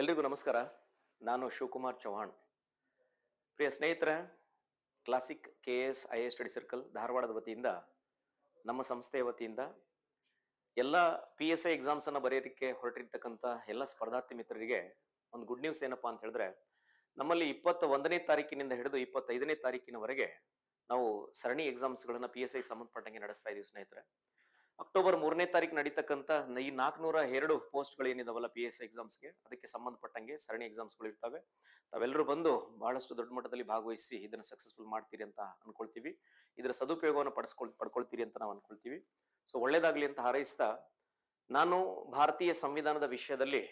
ಎಲ್ರಿಗೂ ನಮಸ್ಕಾರ ನಾನು ಶಿವಕುಮಾರ್ ಚೌಹಾಣ್ ಪ್ರಿಯ ಸ್ನೇಹಿತರ classic K S I A study circle ಧಾರವಾಡದ ವತಿಯಿಂದ ನಮ್ಮ ಸಂಸ್ಥೆಯ ವತಿಯಿಂದ ಎಲ್ಲ ಪಿ ಎಸ್ ಐ ಎಕ್ಸಾಮ್ಸನ್ನು ಬರೆಯೋದಕ್ಕೆ ಹೊರಟಿರ್ತಕ್ಕಂಥ ಎಲ್ಲ ಸ್ಪರ್ಧಾರ್ಥಿ ಮಿತ್ರರಿಗೆ ಒಂದು ಗುಡ್ ನ್ಯೂಸ್ ಏನಪ್ಪಾ ಅಂತ ಹೇಳಿದ್ರೆ ನಮ್ಮಲ್ಲಿ ಇಪ್ಪತ್ತ ಒಂದನೇ ತಾರೀಕಿನಿಂದ ಹಿಡಿದು ಇಪ್ಪತ್ತೈದನೇ ತಾರೀಕಿನವರೆಗೆ ನಾವು ಸರಣಿ ಎಕ್ಸಾಮ್ಸ್ಗಳನ್ನು ಪಿ ಎಸ್ ಐ ಸಂಬಂಧಪಟ್ಟಂಗೆ ನಡೆಸ್ತಾ ಇದೀವಿ ಸ್ನೇಹಿತರೆ ಅಕ್ಟೋಬರ್ ಮೂರನೇ ತಾರೀಕು ನಡೀತಕ್ಕಂತ ಈ ನಾಲ್ಕನೂರ ಎರಡು ಪೋಸ್ಟ್ಗಳು ಏನಿದಾವಲ್ಲ ಪಿ ಎಸ್ ಎಕ್ಸಾಮ್ಸ್ಗೆ ಅದಕ್ಕೆ ಸಂಬಂಧಪಟ್ಟಂಗೆ ಸರಣಿ ಎಕ್ಸಾಮ್ಸ್ಗಳು ಇರ್ತವೆ ತಾವೆಲ್ಲರೂ ಬಂದು ಬಹಳಷ್ಟು ದೊಡ್ಡ ಮಟ್ಟದಲ್ಲಿ ಭಾಗವಹಿಸಿ ಇದನ್ನು ಸಕ್ಸಸ್ಫುಲ್ ಮಾಡ್ತೀರಿ ಅಂತ ಅನ್ಕೊಳ್ತೀವಿ ಇದರ ಸದುಪಯೋಗವನ್ನು ಪಡಿಸ್ಕೊಳ್ ಪಡ್ಕೊಳ್ತೀರಿ ಅಂತ ನಾವು ಅನ್ಕೊಳ್ತೀವಿ ಸೊ ಒಳ್ಳೇದಾಗಲಿ ಅಂತ ಹಾರೈಸ್ತಾ ನಾನು ಭಾರತೀಯ ಸಂವಿಧಾನದ ವಿಷಯದಲ್ಲಿ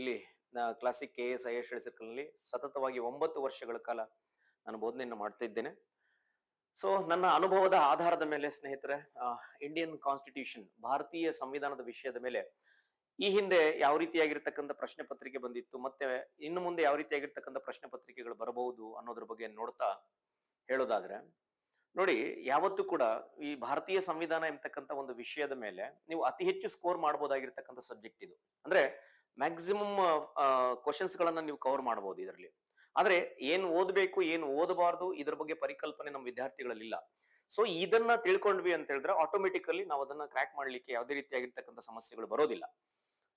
ಇಲ್ಲಿ classic K S I S ಸರ್ಕಲ್ನಲ್ಲಿ ಸತತವಾಗಿ ಒಂಬತ್ತು ವರ್ಷಗಳ ಕಾಲ ನಾನು ಬೋಧನೆಯನ್ನು ಮಾಡ್ತಾ ಇದ್ದೇನೆ ಸೊ ನನ್ನ ಅನುಭವದ ಆಧಾರದ ಮೇಲೆ ಸ್ನೇಹಿತರೆ ಇಂಡಿಯನ್ ಕಾನ್ಸ್ಟಿಟ್ಯೂಷನ್ ಭಾರತೀಯ ಸಂವಿಧಾನದ ವಿಷಯದ ಮೇಲೆ ಈ ಹಿಂದೆ ಯಾವ ರೀತಿಯಾಗಿರ್ತಕ್ಕಂಥ ಪ್ರಶ್ನೆ ಪತ್ರಿಕೆ ಬಂದಿತ್ತು ಮತ್ತೆ ಇನ್ನು ಮುಂದೆ ಯಾವ ರೀತಿಯಾಗಿರ್ತಕ್ಕಂಥ ಪ್ರಶ್ನೆ ಪತ್ರಿಕೆಗಳು ಬರಬಹುದು ಅನ್ನೋದ್ರ ಬಗ್ಗೆ ನೋಡ್ತಾ ಹೇಳೋದಾದ್ರೆ ನೋಡಿ ಯಾವತ್ತೂ ಕೂಡ ಈ ಭಾರತೀಯ ಸಂವಿಧಾನ ಎಂಬತಕ್ಕಂಥ ಒಂದು ವಿಷಯದ ಮೇಲೆ ನೀವು ಅತಿ ಹೆಚ್ಚು ಸ್ಕೋರ್ ಮಾಡಬಹುದಾಗಿರ್ತಕ್ಕಂಥ ಸಬ್ಜೆಕ್ಟ್ ಇದು ಅಂದ್ರೆ ಮ್ಯಾಕ್ಸಿಮಮ್ ಕ್ವಶನ್ಸ್ ಗಳನ್ನ ನೀವು ಕವರ್ ಮಾಡಬಹುದು ಇದರಲ್ಲಿ ಆದ್ರೆ ಏನ್ ಓದಬೇಕು ಏನ್ ಓದಬಾರ್ದು ಇದ್ರ ಬಗ್ಗೆ ಪರಿಕಲ್ಪನೆ ನಮ್ಮ ಇಲ್ಲ ಸೊ ಇದನ್ನ ತಿಳ್ಕೊಂಡ್ವಿ ಅಂತ ಹೇಳಿದ್ರೆ ಆಟೋಮೆಟಿಕಲಿ ನಾವು ಅದನ್ನ ಕ್ರ್ಯಾಕ್ ಮಾಡ್ಲಿಕ್ಕೆ ಯಾವುದೇ ರೀತಿಯಾಗಿರ್ತಕ್ಕಂಥ ಸಮಸ್ಯೆಗಳು ಬರೋದಿಲ್ಲ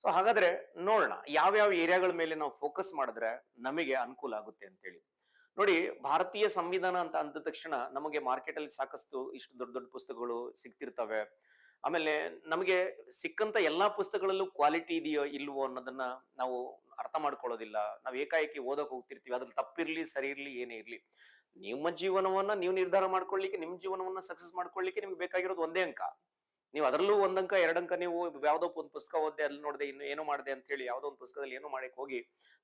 ಸೊ ಹಾಗಾದ್ರೆ ನೋಡೋಣ ಯಾವ್ಯಾವ ಏರಿಯಾಗಳ ಮೇಲೆ ನಾವು ಫೋಕಸ್ ಮಾಡಿದ್ರೆ ನಮಗೆ ಅನುಕೂಲ ಆಗುತ್ತೆ ಅಂತೇಳಿ ನೋಡಿ ಭಾರತೀಯ ಸಂವಿಧಾನ ಅಂತ ಅಂದ ತಕ್ಷಣ ನಮಗೆ ಮಾರ್ಕೆಟ್ ಅಲ್ಲಿ ಸಾಕಷ್ಟು ಇಷ್ಟು ದೊಡ್ಡ ದೊಡ್ಡ ಪುಸ್ತಕಗಳು ಸಿಗ್ತಿರ್ತವೆ ಆಮೇಲೆ ನಮಗೆ ಸಿಕ್ಕಂತ ಎಲ್ಲಾ ಪುಸ್ತಕಗಳಲ್ಲೂ ಕ್ವಾಲಿಟಿ ಇದೆಯೋ ಇಲ್ವೋ ಅನ್ನೋದನ್ನ ನಾವು ಅರ್ಥ ಮಾಡ್ಕೊಳ್ಳೋದಿಲ್ಲ ನಾವು ಏಕಾಏಕಿ ಓದೋಕೆ ಹೋಗ್ತಿರ್ತೀವಿ ಅದ್ರಲ್ಲಿ ತಪ್ಪಿರ್ಲಿ ಸರಿ ಇರ್ಲಿ ಏನೇ ಇರ್ಲಿ ನಿಮ್ಮ ಜೀವನವನ್ನ ನೀವು ನಿರ್ಧಾರ ಮಾಡ್ಕೊಳ್ಳಿಕ್ಕೆ ನಿಮ್ ಜೀವನವನ್ನ ಸಕ್ಸಸ್ ಮಾಡ್ಕೊಳ್ಳಿಕ್ಕೆ ನಿಮ್ಗೆ ಬೇಕಾಗಿರೋದು ಒಂದೇ ಅಂಕ ನೀವು ಅದರಲ್ಲೂ ಒಂದಂಕ ಎರಡಂಕ ನೀವು ಯಾವುದೋ ಒಂದು ಪುಸ್ತಕ ಓದ್ದೆ ಅಲ್ಲಿ ನೋಡದೆ ಇನ್ನು ಏನೋ ಮಾಡಿದೆ ಅಂತ ಹೇಳಿ ಯಾವುದೋ ಒಂದು ಪುಸ್ತಕದಲ್ಲಿ ಏನೋ ಮಾಡಕ್ಕೆ ಹೋಗಿ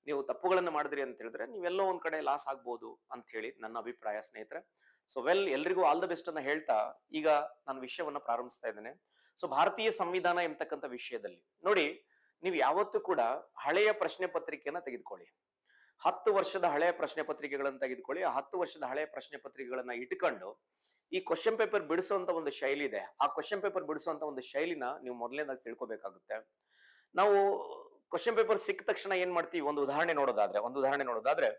ನೀವು ತಪ್ಪುಗಳನ್ನು ಮಾಡಿದ್ರಿ ಅಂತ ಹೇಳಿದ್ರೆ ನೀವೆಲ್ಲೋ ಒಂದ್ ಕಡೆ ಲಾಸ್ ಆಗ್ಬೋದು ಅಂತ ಹೇಳಿ ನನ್ನ ಅಭಿಪ್ರಾಯ ಸ್ನೇಹಿತರೆ ಸೊ ವೆಲ್ ಎಲ್ರಿಗೂ ಆಲ್ ದ ಬೆಸ್ಟ್ ಅನ್ನ ಹೇಳ್ತಾ ಈಗ ನಾನು ವಿಷಯವನ್ನ ಪ್ರಾರಂಭಿಸ್ತಾ ಇದ್ದೇನೆ ಸೊ ಭಾರತೀಯ ಸಂವಿಧಾನ ಎಂಬತಕ್ಕಂತ ವಿಷಯದಲ್ಲಿ ನೋಡಿ ನೀವು ಯಾವತ್ತೂ ಕೂಡ ಹಳೆಯ ಪ್ರಶ್ನೆ ಪತ್ರಿಕೆಯನ್ನ ತೆಗೆದುಕೊಳ್ಳಿ ಹತ್ತು ವರ್ಷದ ಹಳೆಯ ಪ್ರಶ್ನೆ ಪತ್ರಿಕೆಗಳನ್ನ ತೆಗೆದುಕೊಳ್ಳಿ ಆ ಹತ್ತು ವರ್ಷದ ಹಳೆಯ ಪ್ರಶ್ನೆ ಪತ್ರಿಕೆಗಳನ್ನ ಇಟ್ಕೊಂಡು ಈ ಕ್ವಶನ್ ಪೇಪರ್ ಬಿಡಿಸುವಂತ ಒಂದು ಶೈಲಿ ಇದೆ ಆ ಕ್ವಶನ್ ಪೇಪರ್ ಬಿಡಿಸುವಂತ ಒಂದು ಶೈಲಿನ ನೀವು ಮೊದಲನೇದಾಗಿ ತಿಳ್ಕೊಬೇಕಾಗುತ್ತೆ ನಾವು ಕ್ವಶನ್ ಪೇಪರ್ ಸಿಕ್ಕ ತಕ್ಷಣ ಏನ್ ಮಾಡ್ತೀವಿ ಒಂದು ಉದಾಹರಣೆ ನೋಡೋದಾದ್ರೆ ಒಂದು ಉದಾಹರಣೆ ನೋಡೋದಾದ್ರೆ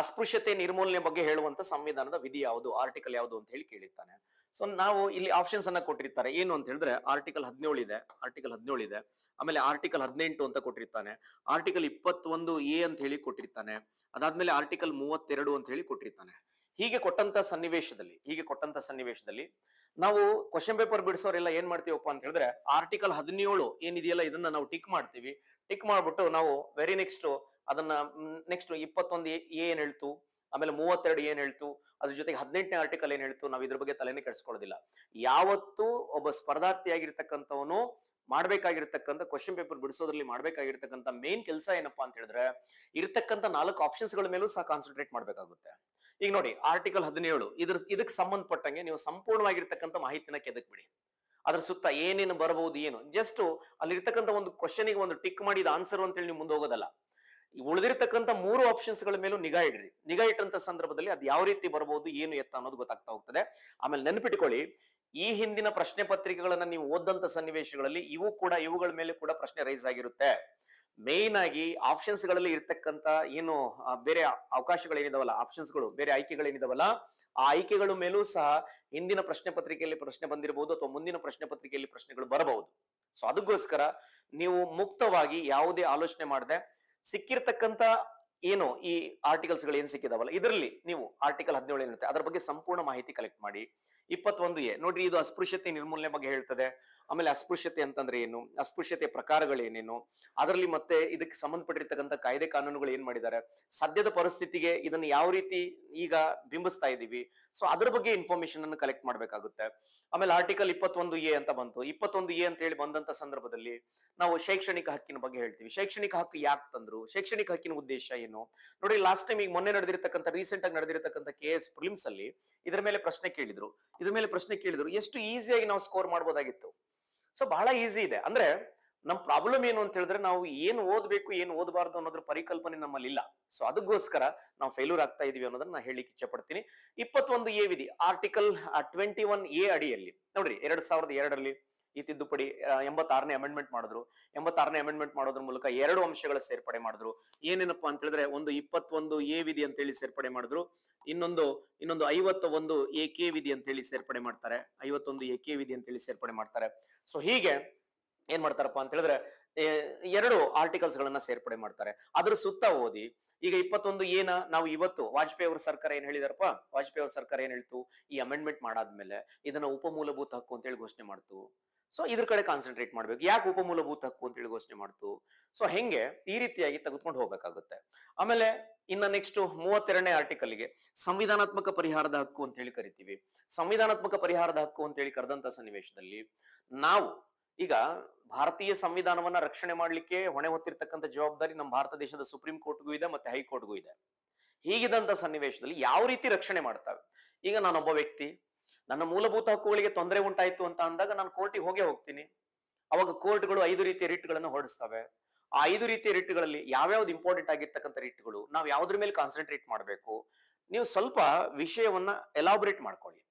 ಅಸ್ಪೃಶ್ಯತೆ ನಿರ್ಮೂಲನೆ ಬಗ್ಗೆ ಹೇಳುವಂತ ಸಂವಿಧಾನದ ವಿಧಿ ಯಾವುದು ಆರ್ಟಿಕಲ್ ಯಾವುದು ಅಂತ ಹೇಳಿ ಕೇಳಿರ್ತಾನೆ ಸೊ ನಾವು ಇಲ್ಲಿ ಆಪ್ಷನ್ಸ್ ಅನ್ನ ಕೊಟ್ಟಿರ್ತಾರೆ ಏನು ಅಂತ ಹೇಳಿದ್ರೆ ಆರ್ಟಿಕಲ್ ಹದಿನೇಳು ಇದೆ ಆರ್ಟಿಕಲ್ ಹದಿನೇಳು ಇದೆ ಆಮೇಲೆ ಆರ್ಟಿಕಲ್ ಹದಿನೆಂಟು ಅಂತ ಕೊಟ್ಟಿರ್ತಾನೆ ಆರ್ಟಿಕಲ್ ಇಪ್ಪತ್ತೊಂದು ಎ ಅಂತ ಹೇಳಿ ಕೊಟ್ಟಿರ್ತಾನೆ ಅದಾದ್ಮೇಲೆ ಆರ್ಟಿಕಲ್ ಮೂವತ್ತೆರಡು ಅಂತ ಹೇಳಿ ಕೊಟ್ಟಿರ್ತಾನೆ ಹೀಗೆ ಕೊಟ್ಟಂತ ಸನ್ನಿವೇಶದಲ್ಲಿ ಹೀಗೆ ಕೊಟ್ಟಂತ ಸನ್ನಿವೇಶದಲ್ಲಿ ನಾವು ಕ್ವಶನ್ ಪೇಪರ್ ಬಿಡಿಸೋರೆಲ್ಲ ಏನ್ ಮಾಡ್ತೀವಪ್ಪ ಅಂತ ಹೇಳಿದ್ರೆ ಆರ್ಟಿಕಲ್ ಹದಿನೇಳು ಏನಿದೆಯಲ್ಲ ಇದನ್ನ ನಾವು ಟಿಕ್ ಮಾಡ್ತೀವಿ ಟಿಕ್ ಮಾಡ್ಬಿಟ್ಟು ನಾವು ವೆರಿ ನೆಕ್ಸ್ಟ್ ಅದನ್ನ ನೆಕ್ಸ್ಟ್ ಇಪ್ಪತ್ತೊಂದು ಏನ್ ಹೇಳ್ತು ಆಮೇಲೆ ಮೂವತ್ತೆರಡು ಏನ್ ಹೇಳ್ತು ಅದ್ರ ಜೊತೆಗೆ ಹದಿನೆಂಟನೇ ಆರ್ಟಿಕಲ್ ಏನ್ ಹೇಳ್ತು ನಾವು ಇದ್ರ ಬಗ್ಗೆ ತಲೆನೇ ಕೆಡಿಸ್ಕೊಳ್ಳೋದಿಲ್ಲ ಯಾವತ್ತು ಒಬ್ಬ ಸ್ಪರ್ಧಾರ್ಥಿಯಾಗಿರ್ತಕ್ಕಂಥವನು ಮಾಡ್ಬೇಕಾಗಿರ್ತಕ್ಕಂಥ ಕ್ವಶನ್ ಪೇಪರ್ ಬಿಡಿಸೋದ್ರಲ್ಲಿ ಮಾಡ್ಬೇಕಾಗಿರ್ತಕ್ಕಂಥ ಮೇನ್ ಕೆಲಸ ಏನಪ್ಪಾ ಅಂತ ಹೇಳಿದ್ರೆ ಇರ್ತಕ್ಕಂಥ ನಾಲ್ಕು ಆಪ್ಷನ್ಸ್ ಗಳ ಮೇಲೂ ಸಹ ಕಾನ್ಸಂಟ್ರೇಟ್ ಮಾಡ್ಬೇಕಾಗುತ್ತೆ ಈಗ ನೋಡಿ ಆರ್ಟಿಕಲ್ ಹದಿನೇಳು ಇದ್ರ ಇದಕ್ಕೆ ಸಂಬಂಧಪಟ್ಟಂಗೆ ನೀವು ಸಂಪೂರ್ಣವಾಗಿರ್ತಕ್ಕಂಥ ಮಾಹಿತಿನ ಕೆದಕ್ಬಿಡಿ ಬಿಡಿ ಅದ್ರ ಸುತ್ತ ಏನೇನು ಬರಬಹುದು ಏನು ಜಸ್ಟ್ ಅಲ್ಲಿರ್ತಕ್ಕಂಥ ಒಂದು ಕ್ವಶನಿಗೆ ಒಂದು ಟಿಕ್ ಮಾಡಿದ ಆನ್ಸರ್ ಅಂತೇಳಿ ನೀವು ಮುಂದೆ ಹೋಗೋದಲ್ಲ ಉಳಿದಿರ್ತಕ್ಕಂಥ ಮೂರು ಆಪ್ಷನ್ಸ್ ಗಳ ಮೇಲೂ ನಿಗಾ ಇಡ್ರಿ ನಿಗಾ ಇಟ್ಟಂತ ಸಂದರ್ಭದಲ್ಲಿ ಅದು ಯಾವ ರೀತಿ ಬರಬಹುದು ಏನು ಎತ್ತ ಅನ್ನೋದು ಗೊತ್ತಾಗ್ತಾ ಹೋಗ್ತದೆ ಆಮೇಲೆ ನೆನಪಿಟ್ಕೊಳ್ಳಿ ಈ ಹಿಂದಿನ ಪ್ರಶ್ನೆ ಪತ್ರಿಕೆಗಳನ್ನ ನೀವು ಓದಂತ ಸನ್ನಿವೇಶಗಳಲ್ಲಿ ಇವು ಕೂಡ ಇವುಗಳ ಮೇಲೆ ಕೂಡ ಪ್ರಶ್ನೆ ರೈಸ್ ಆಗಿರುತ್ತೆ ಮೇನ್ ಆಗಿ ಆಪ್ಷನ್ಸ್ ಗಳಲ್ಲಿ ಇರ್ತಕ್ಕಂತ ಏನು ಬೇರೆ ಅವಕಾಶಗಳೇನಿದಾವಲ್ಲ ಆಪ್ಷನ್ಸ್ಗಳು ಬೇರೆ ಆಯ್ಕೆಗಳೇನಿದಾವಲ್ಲ ಆ ಆಯ್ಕೆಗಳ ಮೇಲೂ ಸಹ ಹಿಂದಿನ ಪ್ರಶ್ನೆ ಪತ್ರಿಕೆಯಲ್ಲಿ ಪ್ರಶ್ನೆ ಬಂದಿರಬಹುದು ಅಥವಾ ಮುಂದಿನ ಪ್ರಶ್ನೆ ಪತ್ರಿಕೆಯಲ್ಲಿ ಪ್ರಶ್ನೆಗಳು ಬರಬಹುದು ಸೊ ಅದಕ್ಕೋಸ್ಕರ ನೀವು ಮುಕ್ತವಾಗಿ ಯಾವುದೇ ಆಲೋಚನೆ ಮಾಡದೆ ಸಿಕ್ಕಿರ್ತಕ್ಕಂತ ಏನು ಈ ಆರ್ಟಿಕಲ್ಸ್ಗಳು ಗಳು ಏನ್ ಸಿಕ್ಕಿದಾವಲ್ಲ ಇದರಲ್ಲಿ ನೀವು ಆರ್ಟಿಕಲ್ ಹದಿನೇಳು ಏನಿರುತ್ತೆ ಅದರ ಬಗ್ಗೆ ಸಂಪೂರ್ಣ ಮಾಹಿತಿ ಕಲೆಕ್ಟ್ ಮಾಡಿ ಇಪ್ಪತ್ತೊಂದು ಎ ನೋಡ್ರಿ ಇದು ಅಸ್ಪೃಶ್ಯತೆ ನಿರ್ಮೂಲನೆ ಬಗ್ಗೆ ಹೇಳ್ತದೆ ಆಮೇಲೆ ಅಸ್ಪೃಶ್ಯತೆ ಅಂತಂದ್ರೆ ಏನು ಅಸ್ಪೃಶ್ಯತೆ ಏನೇನು ಅದರಲ್ಲಿ ಮತ್ತೆ ಇದಕ್ಕೆ ಸಂಬಂಧಪಟ್ಟಿರ್ತಕ್ಕಂಥ ಕಾಯ್ದೆ ಕಾನೂನುಗಳು ಏನ್ ಮಾಡಿದ್ದಾರೆ ಸದ್ಯದ ಪರಿಸ್ಥಿತಿಗೆ ಇದನ್ನು ಯಾವ ರೀತಿ ಈಗ ಬಿಂಬಿಸ್ತಾ ಇದ್ದೀವಿ ಸೊ ಅದ್ರ ಬಗ್ಗೆ ಇನ್ಫಾರ್ಮೇಶನ್ ಅನ್ನು ಕಲೆಕ್ಟ್ ಮಾಡಬೇಕಾಗುತ್ತೆ ಆಮೇಲೆ ಆರ್ಟಿಕಲ್ ಇಪ್ಪತ್ತೊಂದು ಎ ಅಂತ ಬಂತು ಇಪ್ಪತ್ತೊಂದು ಎ ಅಂತ ಹೇಳಿ ಬಂದಂತ ಸಂದರ್ಭದಲ್ಲಿ ನಾವು ಶೈಕ್ಷಣಿಕ ಹಕ್ಕಿನ ಬಗ್ಗೆ ಹೇಳ್ತೀವಿ ಶೈಕ್ಷಣಿಕ ಹಕ್ಕು ಯಾಕೆ ತಂದ್ರು ಶೈಕ್ಷಣಿಕ ಹಕ್ಕಿನ ಉದ್ದೇಶ ಏನು ನೋಡಿ ಲಾಸ್ಟ್ ಟೈಮ್ ಈಗ ಮೊನ್ನೆ ನಡೆದಿರತಕ್ಕಂಥ ರೀಸೆಂಟ್ ಆಗಿ ನಡೆದಿರತಕ್ಕಂಥ ಕೆ ಎಸ್ ಪ್ರಿಲಿಮ್ಸ್ ಅಲ್ಲಿ ಇದ್ರ ಮೇಲೆ ಪ್ರಶ್ನೆ ಕೇಳಿದ್ರು ಇದ್ರ ಮೇಲೆ ಪ್ರಶ್ನೆ ಕೇಳಿದ್ರು ಎಷ್ಟು ಈಸಿಯಾಗಿ ನಾವು ಸ್ಕೋರ್ ಮಾಡಬಹುದಾಗಿತ್ತು ಸೊ ಬಹಳ ಈಸಿ ಇದೆ ಅಂದ್ರೆ ನಮ್ಮ ಪ್ರಾಬ್ಲಮ್ ಏನು ಅಂತ ಹೇಳಿದ್ರೆ ನಾವು ಏನು ಓದ್ಬೇಕು ಏನು ಓದಬಾರ್ದು ಅನ್ನೋದ್ರ ಪರಿಕಲ್ಪನೆ ನಮ್ಮಲ್ಲಿ ಇಲ್ಲ ಸೊ ಅದಕ್ಕೋಸ್ಕರ ನಾವು ಫೇಲ್ಯೂರ್ ಆಗ್ತಾ ಇದೀವಿ ಅನ್ನೋದನ್ನ ನಾನು ಹೇಳಿಕ್ಕೆ ಇಚ್ಛೆ ಪಡ್ತೀನಿ ಇಪ್ಪತ್ತೊಂದು ಎ ವಿಧಿ ಆರ್ಟಿಕಲ್ ಟ್ವೆಂಟಿ ಒನ್ ಎ ಅಡಿಯಲ್ಲಿ ನೋಡ್ರಿ ಎರಡ್ ಸಾವಿರದ ಎರಡರಲ್ಲಿ ಈ ತಿದ್ದುಪಡಿ ಎಂಬತ್ತಾರನೇ ಅಮೆಂಡ್ಮೆಂಟ್ ಮಾಡಿದ್ರು ಎಂಬತ್ತಾರನೇ ಅಮೆಂಡ್ಮೆಂಟ್ ಮಾಡೋದ್ರ ಮೂಲಕ ಎರಡು ಅಂಶಗಳ ಸೇರ್ಪಡೆ ಮಾಡಿದ್ರು ಏನೇನಪ್ಪಾ ಅಂತ ಹೇಳಿದ್ರೆ ಒಂದು ಇಪ್ಪತ್ತೊಂದು ಎ ವಿಧಿ ಅಂತ ಹೇಳಿ ಸೇರ್ಪಡೆ ಮಾಡಿದ್ರು ಇನ್ನೊಂದು ಇನ್ನೊಂದು ಐವತ್ತ ಒಂದು ಎ ಕೆ ವಿಧಿ ಅಂತ ಹೇಳಿ ಸೇರ್ಪಡೆ ಮಾಡ್ತಾರೆ ಐವತ್ತೊಂದು ಎ ಕೆ ವಿಧಿ ಅಂತ ಹೇಳಿ ಸೇರ್ಪಡೆ ಮಾಡ್ತಾರೆ ಸೊ ಹೀಗೆ ಏನ್ ಮಾಡ್ತಾರಪ್ಪ ಅಂತ ಹೇಳಿದ್ರೆ ಎರಡು ಆರ್ಟಿಕಲ್ಸ್ ಗಳನ್ನ ಸೇರ್ಪಡೆ ಮಾಡ್ತಾರೆ ಅದ್ರ ಸುತ್ತ ಓದಿ ಈಗ ಇಪ್ಪತ್ತೊಂದು ಏನ ನಾವು ಇವತ್ತು ವಾಜಪೇಯಿ ಅವರ ಸರ್ಕಾರ ಏನ್ ಹೇಳಿದಾರಪ್ಪ ವಾಜಪೇಯಿ ಅವರ ಸರ್ಕಾರ ಏನ್ ಹೇಳ್ತು ಈ ಅಮೆಂಡ್ಮೆಂಟ್ ಮಾಡಾದ್ಮೇಲೆ ಇದನ್ನ ಉಪಮೂಲಭೂತ ಹಕ್ಕು ಅಂತ ಹೇಳಿ ಘೋಷಣೆ ಮಾಡ್ತು ಸೊ ಇದ್ರ ಕಡೆ ಕಾನ್ಸಂಟ್ರೇಟ್ ಮಾಡ್ಬೇಕು ಯಾಕೆ ಉಪಮೂಲಭೂತ ಹಕ್ಕು ಅಂತ ಹೇಳಿ ಘೋಷಣೆ ಮಾಡ್ತು ಸೊ ಹೆಂಗೆ ಈ ರೀತಿಯಾಗಿ ತೆಗೆದುಕೊಂಡು ಹೋಗ್ಬೇಕಾಗುತ್ತೆ ಆಮೇಲೆ ಇನ್ನ ನೆಕ್ಸ್ಟ್ ಮೂವತ್ತೆರಡನೇ ಆರ್ಟಿಕಲ್ಗೆ ಸಂವಿಧಾನಾತ್ಮಕ ಪರಿಹಾರದ ಹಕ್ಕು ಅಂತ ಹೇಳಿ ಕರಿತೀವಿ ಸಂವಿಧಾನಾತ್ಮಕ ಪರಿಹಾರದ ಹಕ್ಕು ಅಂತ ಹೇಳಿ ಕರೆದಂತ ಸನ್ನಿವೇಶದಲ್ಲಿ ನಾವು ಈಗ ಭಾರತೀಯ ಸಂವಿಧಾನವನ್ನ ರಕ್ಷಣೆ ಮಾಡ್ಲಿಕ್ಕೆ ಹೊಣೆ ಹೊತ್ತಿರ್ತಕ್ಕಂಥ ಜವಾಬ್ದಾರಿ ನಮ್ಮ ಭಾರತ ದೇಶದ ಸುಪ್ರೀಂ ಕೋರ್ಟ್ಗೂ ಇದೆ ಮತ್ತೆ ಹೈಕೋರ್ಟ್ಗೂ ಇದೆ ಹೀಗಿದಂತ ಸನ್ನಿವೇಶದಲ್ಲಿ ಯಾವ ರೀತಿ ರಕ್ಷಣೆ ಮಾಡ್ತಾವೆ ಈಗ ನಾನೊಬ್ಬ ವ್ಯಕ್ತಿ ನನ್ನ ಮೂಲಭೂತ ಹಕ್ಕುಗಳಿಗೆ ತೊಂದರೆ ಉಂಟಾಯಿತು ಅಂತ ಅಂದಾಗ ನಾನು ಕೋರ್ಟಿಗೆ ಹೋಗೇ ಹೋಗ್ತೀನಿ ಅವಾಗ ಕೋರ್ಟ್ಗಳು ಐದು ರೀತಿಯ ರಿಟ್ಗಳನ್ನು ಹೊರಡಿಸ್ತವೆ ಆ ಐದು ರೀತಿಯ ರಿಟ್ಗಳಲ್ಲಿ ಯಾವ್ಯಾವ್ದು ಇಂಪಾರ್ಟೆಂಟ್ ಆಗಿರ್ತಕ್ಕಂಥ ರಿಟ್ಗಳು ನಾವು ಯಾವ್ದ್ರ ಮೇಲೆ ಕಾನ್ಸಂಟ್ರೇಟ್ ಮಾಡಬೇಕು ನೀವು ಸ್ವಲ್ಪ ವಿಷಯವನ್ನ ಎಲಾಬ್ರೇಟ್ ಮಾಡ್ಕೊಳ್ಳಿ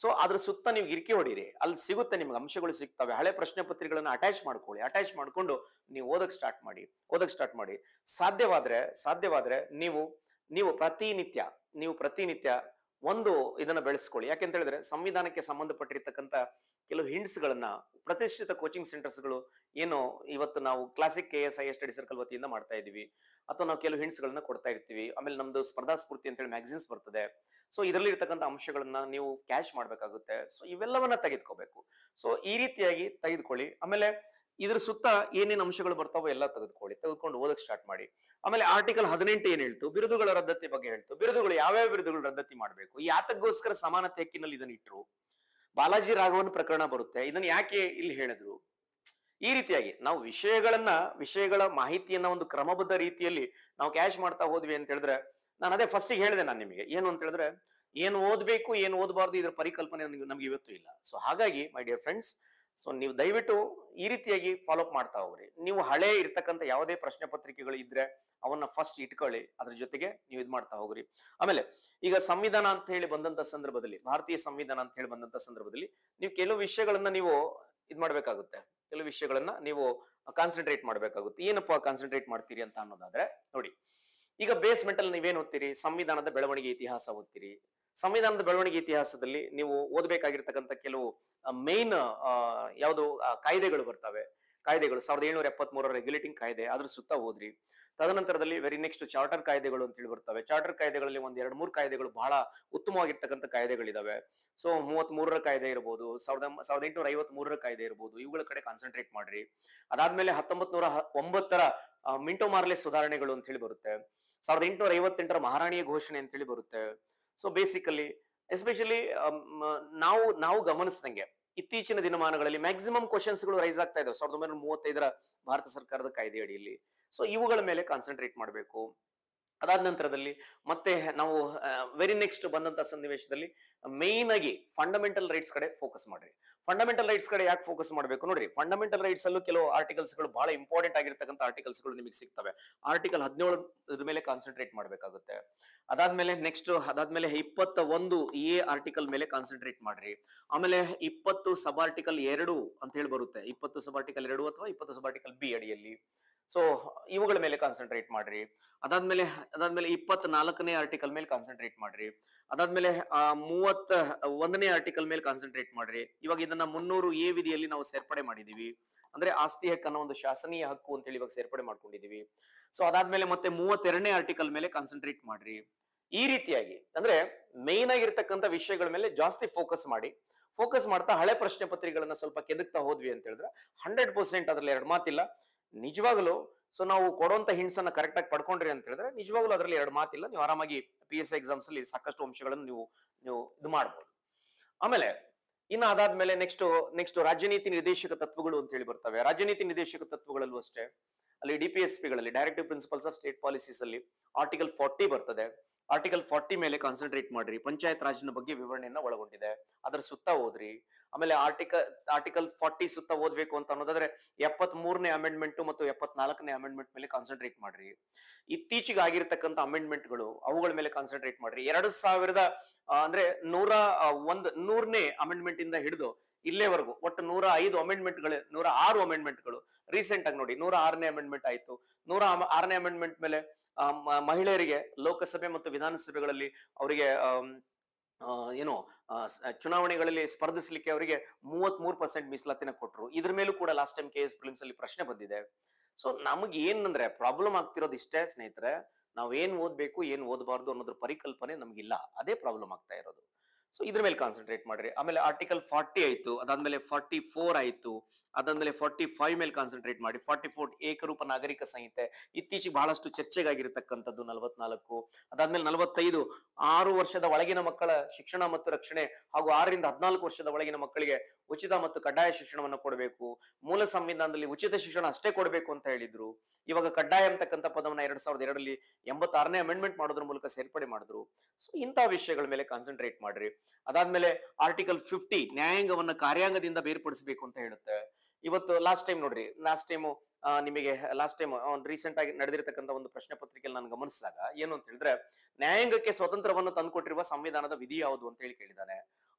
ಸೊ ಅದ್ರ ಸುತ್ತ ನೀವು ಇರಿಕೆ ಹೊಡೀರಿ ಅಲ್ಲಿ ಸಿಗುತ್ತೆ ನಿಮ್ಗೆ ಅಂಶಗಳು ಸಿಗ್ತವೆ ಹಳೆ ಪ್ರಶ್ನೆ ಪತ್ರಿಕೆಗಳನ್ನ ಅಟ್ಯಾಚ್ ಮಾಡ್ಕೊಳ್ಳಿ ಅಟ್ಯಾಚ್ ಮಾಡ್ಕೊಂಡು ನೀವು ಓದಕ್ ಸ್ಟಾರ್ಟ್ ಮಾಡಿ ಓದಕ್ ಸ್ಟಾರ್ಟ್ ಮಾಡಿ ಸಾಧ್ಯವಾದ್ರೆ ಸಾಧ್ಯವಾದ್ರೆ ನೀವು ನೀವು ಪ್ರತಿನಿತ್ಯ ನೀವು ಪ್ರತಿನಿತ್ಯ ಒಂದು ಇದನ್ನ ಬೆಳೆಸ್ಕೊಳ್ಳಿ ಯಾಕೆಂತ ಹೇಳಿದ್ರೆ ಸಂವಿಧಾನಕ್ಕೆ ಸಂಬಂಧಪಟ್ಟಿರ್ತಕ್ಕಂಥ ಕೆಲವು ಹಿಂಟ್ಸ್ ಗಳನ್ನ ಪ್ರತಿಷ್ಠಿತ ಕೋಚಿಂಗ್ ಸೆಂಟರ್ಸ್ಗಳು ಏನು ಇವತ್ತು ನಾವು classic K S I S study circle ವತಿಯಿಂದ ಮಾಡ್ತಾ ಇದೀವಿ ಅಥವಾ ನಾವು ಕೆಲವು ಹಿಂಟ್ಸ್ ಗಳನ್ನ ಕೊಡ್ತಾ ಇರ್ತೀವಿ ಆಮೇಲೆ ನಮ್ದು ಸ್ಪರ್ಧಾ ಸ್ಫೂರ್ತಿ ಅಂತ ಹೇಳಿ ಮ್ಯಾಗಝಿನ್ಸ್ ಬರ್ತದೆ ಸೊ ಇದರಲ್ಲಿ ಇರ್ತಕ್ಕಂಥ ಅಂಶಗಳನ್ನ ನೀವು ಕ್ಯಾಶ್ ಮಾಡ್ಬೇಕಾಗುತ್ತೆ ಸೊ ಇವೆಲ್ಲವನ್ನ ತೆಗೆದುಕೋಬೇಕು ಸೊ ಈ ರೀತಿಯಾಗಿ ತೆಗೆದುಕೊಳ್ಳಿ ಆಮೇಲೆ ಇದ್ರ ಸುತ್ತ ಏನೇನು ಅಂಶಗಳು ಬರ್ತಾವೋ ಎಲ್ಲ ತೆಗೆದುಕೊಳ್ಳಿ ತೆಗೆದುಕೊಂಡು ಓದಕ್ ಸ್ಟಾರ್ಟ್ ಮಾಡಿ ಆಮೇಲೆ ಆರ್ಟಿಕಲ್ ಹದಿನೆಂಟು ಏನ್ ಹೇಳ್ತು ಬಿರುದುಗಳ ರದ್ದತಿ ಬಗ್ಗೆ ಹೇಳ್ತು ಬಿರುದುಗಳು ಯಾವ್ಯಾವ ಬಿರುದುಗಳು ರದ್ದತಿ ಮಾಡಬೇಕು ಯಾತಕ್ಕೋಸ್ಕರ ಸಮಾನತೆ ಹಕ್ಕಿನಲ್ಲಿ ಇದನ್ನ ಇಟ್ರು ಬಾಲಾಜಿ ರಾಘವನ್ ಪ್ರಕರಣ ಬರುತ್ತೆ ಇದನ್ನ ಯಾಕೆ ಇಲ್ಲಿ ಹೇಳಿದ್ರು ಈ ರೀತಿಯಾಗಿ ನಾವು ವಿಷಯಗಳನ್ನ ವಿಷಯಗಳ ಮಾಹಿತಿಯನ್ನ ಒಂದು ಕ್ರಮಬದ್ಧ ರೀತಿಯಲ್ಲಿ ನಾವು ಕ್ಯಾಶ್ ಮಾಡ್ತಾ ಹೋದ್ವಿ ಅಂತ ಹೇಳಿದ್ರೆ ನಾನು ಅದೇ ಗೆ ಹೇಳಿದೆ ನಾನು ನಿಮಗೆ ಏನು ಅಂತ ಹೇಳಿದ್ರೆ ಏನು ಓದ್ಬೇಕು ಏನು ಓದಬಾರ್ದು ಇದ್ರ ಪರಿಕಲ್ಪನೆ ನಮ್ಗೆ ಇವತ್ತು ಇಲ್ಲ ಸೊ ಹಾಗಾಗಿ ಮೈ ಡಿಯರ್ ಫ್ರೆಂಡ್ಸ್ ಸೊ ನೀವು ದಯವಿಟ್ಟು ಈ ರೀತಿಯಾಗಿ ಫಾಲೋಅಪ್ ಮಾಡ್ತಾ ಹೋಗ್ರಿ ನೀವು ಹಳೆ ಇರ್ತಕ್ಕಂಥ ಯಾವುದೇ ಪ್ರಶ್ನೆ ಪತ್ರಿಕೆಗಳು ಇದ್ರೆ ಅವನ್ನ ಫಸ್ಟ್ ಇಟ್ಕೊಳ್ಳಿ ಅದ್ರ ಜೊತೆಗೆ ನೀವು ಇದ್ ಮಾಡ್ತಾ ಹೋಗ್ರಿ ಆಮೇಲೆ ಈಗ ಸಂವಿಧಾನ ಅಂತ ಹೇಳಿ ಬಂದಂತ ಸಂದರ್ಭದಲ್ಲಿ ಭಾರತೀಯ ಸಂವಿಧಾನ ಅಂತ ಹೇಳಿ ಬಂದಂತ ಸಂದರ್ಭದಲ್ಲಿ ನೀವು ಕೆಲವು ವಿಷಯಗಳನ್ನ ನೀವು ಇದ್ ಮಾಡ್ಬೇಕಾಗುತ್ತೆ ಕೆಲವು ವಿಷಯಗಳನ್ನ ನೀವು ಕಾನ್ಸಂಟ್ರೇಟ್ ಮಾಡ್ಬೇಕಾಗುತ್ತೆ ಏನಪ್ಪಾ ಕಾನ್ಸಂಟ್ರೇಟ್ ಮಾಡ್ತೀರಿ ಅಂತ ಅನ್ನೋದಾದ್ರೆ ನೋಡಿ ಈಗ ಬೇಸ್ಮೆಂಟ್ ಅಲ್ಲಿ ನೀವೇನ್ ಓದ್ತೀರಿ ಸಂವಿಧಾನದ ಬೆಳವಣಿಗೆ ಇತಿಹಾಸ ಓದ್ತೀರಿ ಸಂವಿಧಾನದ ಬೆಳವಣಿಗೆ ಇತಿಹಾಸದಲ್ಲಿ ನೀವು ಓದಬೇಕಾಗಿರ್ತಕ್ಕಂಥ ಕೆಲವು ಮೇನ್ ಯಾವುದು ಕಾಯ್ದೆಗಳು ಬರ್ತವೆ ಕಾಯ್ದೆಗಳು ಸಾವಿರದ ಏಳ್ನೂರ ಎಪ್ಪತ್ಮೂರರ ರೆಗ್ಯುಲೇಟಿಂಗ್ ಕಾಯ್ದೆ ಅದ್ರ ಸುತ್ತ ಹೋದ್ರಿ ತದನಂತರದಲ್ಲಿ ವೆರಿ ನೆಕ್ಸ್ಟ್ ಚಾರ್ಟರ್ ಕಾಯ್ದೆಗಳು ಅಂತ ಹೇಳಿ ಬರ್ತವೆ ಚಾರ್ಟರ್ ಕಾಯ್ದೆಗಳಲ್ಲಿ ಒಂದ್ ಎರಡ್ ಮೂರು ಕಾಯ್ದೆಗಳು ಬಹಳ ಉತ್ತಮವಾಗಿರ್ತಕ್ಕಂಥ ಕಾಯ್ದೆಗಳಿದಾವೆ ಸೊ ಮೂವತ್ ಮೂರರ ಕಾಯ್ದೆ ಇರಬಹುದು ಸಾವಿರದ ಸಾವಿರದ ಎಂಟುನೂರ ಐವತ್ ಮೂರರ ಕಾಯ್ದೆ ಇರಬಹುದು ಇವುಗಳ ಕಡೆ ಕಾನ್ಸಂಟ್ರೇಟ್ ಮಾಡ್ರಿ ಅದಾದ್ಮೇಲೆ ಹತ್ತೊಂಬತ್ ನೂರ ಒಂಬತ್ತರ ಮಿಂಟೋ ಮಾರ್ಲೆ ಸುಧಾರಣೆಗಳು ಅಂತ ಹೇಳಿ ಬರುತ್ತೆ ಸಾವಿರದ ಎಂಟುನೂರ ಐವತ್ತೆಂಟರ ಮಹಾರಾಣಿಯ ಘೋಷಣೆ ಅಂತ ಹೇಳಿ ಬರುತ್ತೆ ಸೊ ಬೇಸಿಕಲಿ ಎಸ್ಪೆಷಲಿ ನಾವು ನಾವು ಗಮನಿಸಿದಂಗೆ ಇತ್ತೀಚಿನ ದಿನಮಾನಗಳಲ್ಲಿ ಮ್ಯಾಕ್ಸಿಮಮ್ ಗಳು ರೈಸ್ ಆಗ್ತಾ ಇದಾವೆ ಸಾವಿರದ ಒಂಬೈನೂರ ಮೂವತ್ತೈದರ ಭಾರತ ಸರ್ಕಾರದ ಅಡಿಯಲ್ಲಿ ಸೊ ಇವುಗಳ ಮೇಲೆ ಕಾನ್ಸಂಟ್ರೇಟ್ ಮಾಡಬೇಕು ಅದಾದ ನಂತರದಲ್ಲಿ ಮತ್ತೆ ನಾವು ವೆರಿ ನೆಕ್ಸ್ಟ್ ಬಂದಂತ ಸನ್ನಿವೇಶದಲ್ಲಿ ಮೇನ್ ಆಗಿ ಫಂಡಮೆಂಟಲ್ ರೈಟ್ಸ್ ಕಡೆ ಫೋಕಸ್ ಮಾಡ್ರಿ ಫಂಡಮೆಂಟಲ್ ರೈಟ್ಸ್ ಕಡೆ ಯಾಕೆ ಫೋಕಸ್ ಮಾಡಬೇಕು ನೋಡ್ರಿ ಫಂಡಮೆಂಟಲ್ ರೈಟ್ಸ್ ಅಲ್ಲೂ ಕೆಲವು ಆರ್ಟಿಕಲ್ಸ್ ಗಳು ಬಹಳ ಇಂಪಾರ್ಟೆಂಟ್ ಆಗಿರ್ತಕ್ಕಂಥ ಆರ್ಟಿಕಲ್ಸ್ ಗಳು ನಿಮಗೆ ಸಿಗ್ತವೆ ಆರ್ಟಿಕಲ್ ಹದಿನೇಳು ಇದ್ರ ಮೇಲೆ ಕಾನ್ಸಂಟ್ರೇಟ್ ಮಾಡಬೇಕಾಗುತ್ತೆ ಅದಾದ್ಮೇಲೆ ನೆಕ್ಸ್ಟ್ ಅದಾದ್ಮೇಲೆ ಇಪ್ಪತ್ತ ಒಂದು ಎ ಆರ್ಟಿಕಲ್ ಮೇಲೆ ಕಾನ್ಸಂಟ್ರೇಟ್ ಮಾಡ್ರಿ ಆಮೇಲೆ ಇಪ್ಪತ್ತು ಸಬ್ ಆರ್ಟಿಕಲ್ ಎರಡು ಅಂತ ಹೇಳಿ ಬರುತ್ತೆ ಇಪ್ಪತ್ತು ಸಬ್ ಆರ್ಟಿಕಲ್ ಎರಡು ಅಥವಾ ಇಪ್ಪತ್ತು ಸಬ್ ಆರ್ಟಿಕಲ್ ಬಿ ಅಡಿಯಲ್ಲಿ ಸೊ ಇವುಗಳ ಮೇಲೆ ಕಾನ್ಸಂಟ್ರೇಟ್ ಮಾಡ್ರಿ ಅದಾದ್ಮೇಲೆ ಅದಾದ್ಮೇಲೆ ನಾಲ್ಕನೇ ಆರ್ಟಿಕಲ್ ಮೇಲೆ ಕಾನ್ಸಂಟ್ರೇಟ್ ಮಾಡ್ರಿ ಅದಾದ್ಮೇಲೆ ಮೂವತ್ತ ಒಂದನೇ ಆರ್ಟಿಕಲ್ ಮೇಲೆ ಕಾನ್ಸಂಟ್ರೇಟ್ ಮಾಡ್ರಿ ಇವಾಗ ಇದನ್ನ ಮುನ್ನೂರು ಎ ವಿಧಿಯಲ್ಲಿ ನಾವು ಸೇರ್ಪಡೆ ಮಾಡಿದೀವಿ ಅಂದ್ರೆ ಆಸ್ತಿ ಹಕ್ಕನ್ನೋ ಒಂದು ಶಾಸನೀಯ ಹಕ್ಕು ಅಂತ ಹೇಳಿ ಇವಾಗ ಸೇರ್ಪಡೆ ಮಾಡ್ಕೊಂಡಿದೀವಿ ಸೊ ಅದಾದ್ಮೇಲೆ ಮತ್ತೆ ಮೂವತ್ತೆರಡನೇ ಆರ್ಟಿಕಲ್ ಮೇಲೆ ಕಾನ್ಸಂಟ್ರೇಟ್ ಮಾಡ್ರಿ ಈ ರೀತಿಯಾಗಿ ಅಂದ್ರೆ ಮೇನ್ ಆಗಿರ್ತಕ್ಕಂಥ ವಿಷಯಗಳ ಮೇಲೆ ಜಾಸ್ತಿ ಫೋಕಸ್ ಮಾಡಿ ಫೋಕಸ್ ಮಾಡ್ತಾ ಹಳೆ ಪ್ರಶ್ನೆ ಪತ್ರಿಕೆಗಳನ್ನ ಸ್ವಲ್ಪ ಕೆದಕ್ತಾ ಹೋದ್ವಿ ಅಂತ ಹೇಳಿದ್ರೆ ಹಂಡ್ರೆಡ್ ಪರ್ಸೆಂಟ್ ಅದ್ರಲ್ಲಿ ಎರಡು ಮಾತಿಲ್ಲ ನಿಜವಾಗಲೂ ಸೊ ನಾವು ಕೊಡುವಂತ ಹಿಂಟ್ಸ್ ಅನ್ನ ಕರೆಕ್ಟ್ ಆಗಿ ಪಡ್ಕೊಂಡ್ರಿ ಅಂತ ಹೇಳಿದ್ರೆ ನಿಜವಾಗ್ಲು ಅದರಲ್ಲಿ ಎರಡು ಮಾತಿಲ್ಲ ನೀವು ಆರಾಮಾಗಿ ಪಿ ಎಸ್ ಎಕ್ಸಾಮ್ಸ್ ಅಲ್ಲಿ ಸಾಕಷ್ಟು ಅಂಶಗಳನ್ನು ನೀವು ನೀವು ಇದು ಮಾಡಬಹುದು ಆಮೇಲೆ ಇನ್ನ ಅದಾದ್ಮೇಲೆ ನೆಕ್ಸ್ಟ್ ನೆಕ್ಸ್ಟ್ ರಾಜ್ಯನೀತಿ ನಿರ್ದೇಶಕ ತತ್ವಗಳು ಅಂತ ಹೇಳಿ ಬರ್ತವೆ ರಾಜ್ಯನೀತಿ ನಿರ್ದೇಶಕ ತತ್ವಗಳಲ್ಲೂ ಅಷ್ಟೇ ಅಲ್ಲಿ ಡಿ ಪಿ ಎಸ್ ಪಿಗಳಲ್ಲಿ directive principles of state policies ಅಲ್ಲಿ ಆರ್ಟಿಕಲ್ ಫಾರ್ಟಿ ಬರ್ತದೆ ಆರ್ಟಿಕಲ್ ಫಾರ್ಟಿ ಮೇಲೆ ಕಾನ್ಸಂಟ್ರೇಟ್ ಮಾಡ್ರಿ ಪಂಚಾಯತ್ ರಾಜ್ನ ಬಗ್ಗೆ ವಿವರಣೆಯನ್ನ ಒಳಗೊಂಡಿದೆ ಅದರ ಸುತ್ತ ಓದ್ರಿ ಆಮೇಲೆ ಆರ್ಟಿಕಲ್ ಆರ್ಟಿಕಲ್ ಫಾರ್ಟಿ ಸುತ್ತ ಓದ್ಬೇಕು ಅಂತ ಅನ್ನೋದಾದ್ರೆ ಎಪ್ಪತ್ ಮೂರನೇ ಅಮೆಂಡ್ಮೆಂಟ್ ಮತ್ತು ಎಪ್ಪತ್ನಾಲ್ಕನೇ ಅಮೆಂಡ್ಮೆಂಟ್ ಮೇಲೆ ಕಾನ್ಸಂಟ್ರೇಟ್ ಮಾಡ್ರಿ ಇತ್ತೀಚೆಗೆ ಆಗಿರ್ತಕ್ಕಂಥ ಅಮೆಂಡ್ಮೆಂಟ್ಗಳು ಅವುಗಳ ಮೇಲೆ ಕಾನ್ಸಂಟ್ರೇಟ್ ಮಾಡ್ರಿ ಎರಡು ಸಾವಿರದ ಅಂದ್ರೆ ನೂರ ಒಂದ್ ನೂರನೇ ಅಮೆಂಡ್ಮೆಂಟ್ ಇಂದ ಹಿಡಿದು ಇಲ್ಲೇವರೆಗೂ ಒಟ್ಟು ನೂರ ಐದು ಅಮೆಂಡ್ಮೆಂಟ್ಗಳು ನೂರ ಆರು ಅಮೆಂಡ್ಮೆಂಟ್ಗಳು ರೀಸೆಂಟ್ ಆಗಿ ನೋಡಿ ನೂರ ಆರನೇ ಅಮೆಂಡ್ಮೆಂಟ್ ಆಯ್ತು ನೂರ ಆರನೇ ಅಮೆಂಡ್ಮೆಂಟ್ ಮೇಲೆ ಮಹಿಳೆಯರಿಗೆ ಲೋಕಸಭೆ ಮತ್ತು ವಿಧಾನಸಭೆಗಳಲ್ಲಿ ಅವರಿಗೆ ಏನು ಚುನಾವಣೆಗಳಲ್ಲಿ ಸ್ಪರ್ಧಿಸಲಿಕ್ಕೆ ಅವರಿಗೆ ಮೂವತ್ ಮೂರು ಪರ್ಸೆಂಟ್ ಮೀಸಲಾತಿನ ಕೊಟ್ಟರು ಇದ್ರ ಮೇಲೂ ಕೂಡ last time K S prelims ಅಲ್ಲಿ ಪ್ರಶ್ನೆ ಬಂದಿದೆ ಸೊ ನಮಗೆ ಏನಂದ್ರೆ ಪ್ರಾಬ್ಲಮ್ ಆಗ್ತಿರೋದು ಇಷ್ಟೇ ಸ್ನೇಹಿತರೆ ನಾವ್ ಏನ್ ಓದ್ಬೇಕು ಏನ್ ಓದಬಾರ್ದು ಅನ್ನೋದ್ರ ಪರಿಕಲ್ಪನೆ ನಮ್ಗಿಲ್ಲ ಅದೇ ಪ್ರಾಬ್ಲಮ್ ಆಗ್ತಾ ಇರೋದು ಸೊ ಇದ್ರ ಮೇಲೆ ಕಾನ್ಸಂಟ್ರೇಟ್ ಮಾಡ್ರಿ ಆಮೇಲೆ ಆರ್ಟಿಕಲ್ ಫಾರ್ಟಿ ಆಯ್ತು ಅದಾದ್ಮೇಲೆ ಫಾರ್ಟಿ ಫೋರ್ ಆಯ್ತು ಅದಾದ್ಮೇಲೆ ಫಾರ್ಟಿ ಫೈವ್ ಮೇಲೆ ಕಾನ್ಸಂಟ್ರೇಟ್ ಮಾಡಿ ಫಾರ್ಟಿ ಫೋರ್ ಏಕರೂಪ ನಾಗರಿಕ ಸಂಹಿತೆ ಇತ್ತೀಚೆಗೆ ಬಹಳಷ್ಟು ಚರ್ಚೆಗಾಗಿರತಕ್ಕಂಥದ್ದು ನಲವತ್ನಾಲ್ಕು ಅದಾದ್ಮೇಲೆ ನಲವತ್ತೈದು ಆರು ವರ್ಷದ ಒಳಗಿನ ಮಕ್ಕಳ ಶಿಕ್ಷಣ ಮತ್ತು ರಕ್ಷಣೆ ಹಾಗೂ ಆರರಿಂದ ಹದಿನಾಲ್ಕು ವರ್ಷದ ಒಳಗಿನ ಮಕ್ಕಳಿಗೆ ಉಚಿತ ಮತ್ತು ಕಡ್ಡಾಯ ಶಿಕ್ಷಣವನ್ನು ಕೊಡಬೇಕು ಮೂಲ ಸಂವಿಧಾನದಲ್ಲಿ ಉಚಿತ ಶಿಕ್ಷಣ ಅಷ್ಟೇ ಕೊಡಬೇಕು ಅಂತ ಹೇಳಿದ್ರು ಇವಾಗ ಕಡ್ಡಾಯ ಅಂತಕ್ಕಂಥ ಪದವನ್ನ ಎರಡ್ ಸಾವಿರದ ಎರಡರಲ್ಲಿ ಎಂಬತ್ತಾರನೇ ಅಮೆಂಡ್ಮೆಂಟ್ ಮಾಡೋದ್ರ ಮೂಲಕ ಸೇರ್ಪಡೆ ಮಾಡಿದ್ರು ಸೊ ಇಂತಹ ವಿಷಯಗಳ ಮೇಲೆ ಕಾನ್ಸಂಟ್ರೇಟ್ ಮಾಡ್ರಿ ಅದಾದ್ಮೇಲೆ ಆರ್ಟಿಕಲ್ ಫಿಫ್ಟಿ ನ್ಯಾಯಾಂಗವನ್ನ ಕಾರ್ಯಾಂಗದಿಂದ ಬೇರ್ಪಡಿಸಬೇಕು ಅಂತ ಹೇಳುತ್ತೆ ಇವತ್ತು ಲಾಸ್ಟ್ ಟೈಮ್ ನೋಡ್ರಿ ಲಾಸ್ಟ್ ಟೈಮು ನಿಮಗೆ ಲಾಸ್ಟ್ ಟೈಮ್ ರೀಸೆಂಟ್ ಆಗಿ ನಡೆದಿರ್ತಕ್ಕಂಥ ಒಂದು ಪ್ರಶ್ನೆ ಪತ್ರಿಕೆಯಲ್ಲಿ ನಾನು ಗಮನಿಸಿದಾಗ ಏನು ಅಂತ ಹೇಳಿದ್ರೆ ನ್ಯಾಯಾಂಗಕ್ಕೆ ಸ್ವತಂತ್ರವನ್ನು ತಂದುಕೊಟ್ಟಿರುವ ಸಂವಿಧಾನದ ವಿಧಿ ಯಾವುದು ಅಂತ ಹೇಳಿ ಕೇಳಿದ್ದಾನೆ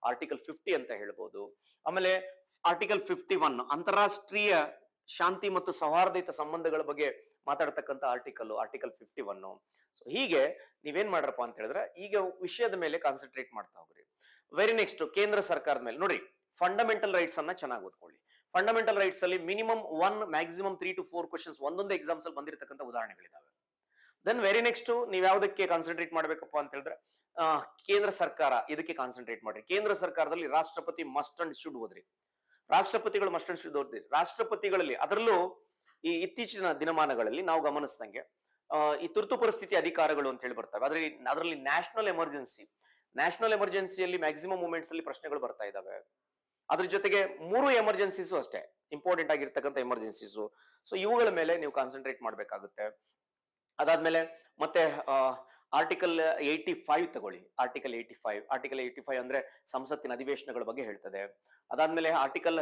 ಆರ್ಟಿಕಲ್ ಫಿಫ್ಟಿ ಅಂತ ಹೇಳ್ಬೋದು ಆಮೇಲೆ ಆರ್ಟಿಕಲ್ ಫಿಫ್ಟಿ ಒನ್ ಅಂತಾರಾಷ್ಟ್ರೀಯ ಶಾಂತಿ ಮತ್ತು ಸೌಹಾರ್ದಯುತ ಸಂಬಂಧಗಳ ಬಗ್ಗೆ ಮಾತಾಡ್ತಕ್ಕಂಥ article article fifty one so ಹೀಗೆ ನೀವೇನ್ ಮಾಡ್ರಪ್ಪ ಅಂತ ಹೇಳಿದ್ರೆ ಈಗ ವಿಷಯದ ಮೇಲೆ ಕಾನ್ಸಂಟ್ರೇಟ್ ಮಾಡ್ತಾ ಹೋಗ್ರಿ ವೆರಿ ನೆಕ್ಸ್ಟ್ ಕೇಂದ್ರ ಸರ್ಕಾರದ ಮೇಲೆ ನೋಡಿ ಫಂಡಮೆಂಟಲ್ ರೈಟ್ಸ್ ಅನ್ನ ಚೆನ್ನಾಗಿ ಓದ್ಕೊಳ್ಳಿ ಫಂಡಮೆಂಟಲ್ ರೈಟ್ಸ್ ಅಲ್ಲಿ minimum one maximum three to four questions ಒಂದೊಂದು ಎಕ್ಸಾಮ್ಸ್ ಅಲ್ಲಿ ಬಂದಿರತಕ್ಕಂಥ ಉದಾಹರಣೆಗಳಿದಾವೆ ದೆನ್ ವೆರಿ ನೆಕ್ಸ್ಟ್ ನೀವು ಯಾವ್ದಕ್ಕೆ ಕಾನ್ಸಂಟ್ರೇಟ್ ಮಾಡಬೇಕಪ್ಪ ಅಂತ ಹೇಳಿದ್ರೆ ಕೇಂದ್ರ ಸರ್ಕಾರ ಇದಕ್ಕೆ ಕಾನ್ಸಂಟ್ರೇಟ್ ಮಾಡ್ರಿ ಕೇಂದ್ರ ಸರ್ಕಾರದಲ್ಲಿ ರಾಷ್ಟ್ರಪತಿ ಮಸ್ಟ್ ಅಂಡ್ ಶುಡ್ ಓದ್ರಿ ರಾಷ್ಟ್ರಪತಿಗಳು ಮಸ್ಟ್ ಅಂಡ್ ಶುಡ್ ಓದ್ರಿ ರಾಷ್ಟ್ರಪತಿಗಳಲ್ಲಿ ಅದರಲ್ಲೂ ಈ ಇತ್ತೀಚಿನ ದಿನಮಾನಗಳಲ್ಲಿ ನಾವು ಗಮನಿಸಿದಂಗೆ ಈ ತುರ್ತು ಪರಿಸ್ಥಿತಿ ಅಧಿಕಾರಗಳು ಅಂತ ಹೇಳಿ ಬರ್ತವೆ ಅದ್ರಲ್ಲಿ ಅದರಲ್ಲಿ ನ್ಯಾಷನಲ್ ಎಮರ್ಜೆನ್ಸಿ ನ್ಯಾಷನಲ್ ಎಮರ್ಜೆನ್ಸಿಯಲ್ಲಿ ಮ್ಯಾಕ್ಸಿಮಮ್ ಮೂಮೆಂಟ್ಸ್ ಅಲ್ಲಿ ಪ್ರಶ್ನೆಗಳು ಬರ್ತಾ ಇದಾವೆ ಅದ್ರ ಜೊತೆಗೆ ಮೂರು ಎಮರ್ಜೆನ್ಸೀಸು ಅಷ್ಟೇ ಇಂಪಾರ್ಟೆಂಟ್ ಆಗಿರ್ತಕ್ಕಂಥ ಎಮರ್ಜೆನ್ಸೀಸು ಸೊ ಇವುಗಳ ಮೇಲೆ ನೀವು ಕಾನ್ಸಂಟ್ರೇಟ್ ಮಾಡಬೇಕಾಗುತ್ತೆ ಅದಾದ್ಮೇಲೆ ಮತ್ತೆ ಆರ್ಟಿಕಲ್ ಏಯ್ಟಿ ಫೈವ್ ತಗೊಳ್ಳಿ article eighty five article eighty five ಅಂದ್ರೆ ಸಂಸತ್ತಿನ ಅಧಿವೇಶನಗಳ ಬಗ್ಗೆ ಹೇಳ್ತದೆ ಅದಾದ್ಮೇಲೆ ಆರ್ಟಿಕಲ್